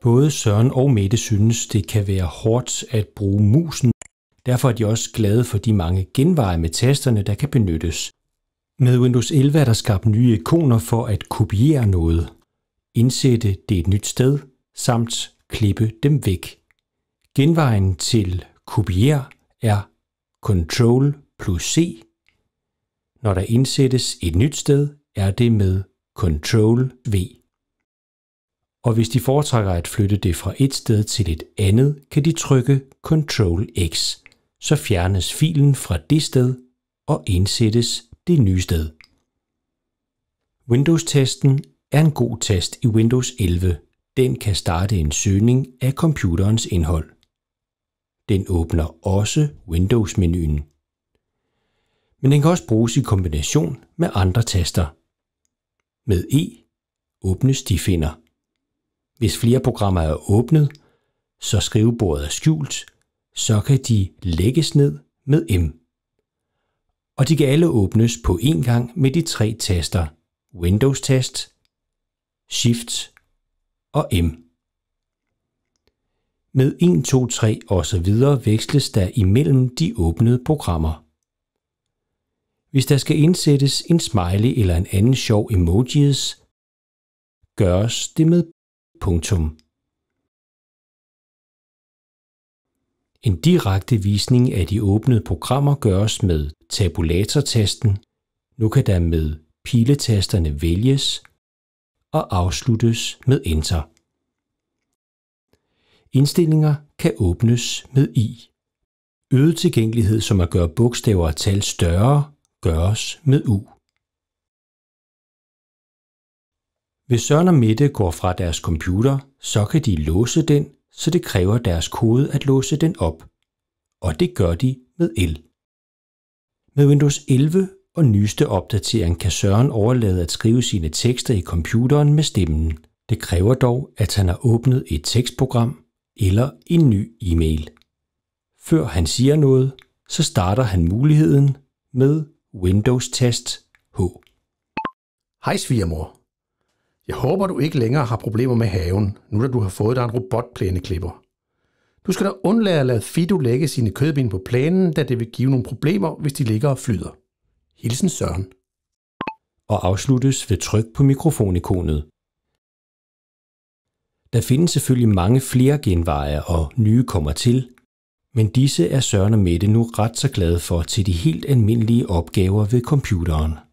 Både Søren og Mette synes, det kan være hårdt at bruge musen. Derfor er de også glade for de mange genveje med tasterne, der kan benyttes. Med Windows 11 er der skabt nye ikoner for at kopiere noget, indsætte det et nyt sted, samt klippe dem væk. Genvejen til kopier er Ctrl plus C. Når der indsættes et nyt sted, er det med Ctrl V og hvis de foretrækker at flytte det fra et sted til et andet, kan de trykke Ctrl X. Så fjernes filen fra det sted og indsættes det nye sted. Windows-testen er en god test i Windows 11. Den kan starte en søgning af computerens indhold. Den åbner også Windows-menuen. Men den kan også bruges i kombination med andre taster. Med E åbnes de finder. Hvis flere programmer er åbnet, så skrivebordet er skjult, så kan de lægges ned med M. Og de kan alle åbnes på én gang med de tre taster Windows-tast, Shift og M. Med 1, 2, 3 osv. veksles der imellem de åbnede programmer. Hvis der skal indsættes en smiley eller en anden sjov emojis, gøres det med Punktum. En direkte visning af de åbnede programmer gøres med tabulatortasten. Nu kan der med piletasterne vælges og afsluttes med Enter. Indstillinger kan åbnes med I. Øget tilgængelighed, som at gøre bogstaver og tal større, gøres med U. Hvis Søren og Mette går fra deres computer, så kan de låse den, så det kræver deres kode at låse den op. Og det gør de med el. Med Windows 11 og nyeste opdatering kan Søren overlade at skrive sine tekster i computeren med stemmen. Det kræver dog, at han har åbnet et tekstprogram eller en ny e-mail. Før han siger noget, så starter han muligheden med Windows Test H. Hej svigermor. Jeg håber, du ikke længere har problemer med haven, nu da du har fået dig en robotplæneklipper. Du skal da undlade at lade Fido lægge sine kødben på plænen, da det vil give nogle problemer, hvis de ligger og flyder. Hilsen Søren. Og afsluttes ved tryk på mikrofonikonet. Der findes selvfølgelig mange flere genveje, og nye kommer til, men disse er Søren og Mette nu ret så glade for til de helt almindelige opgaver ved computeren.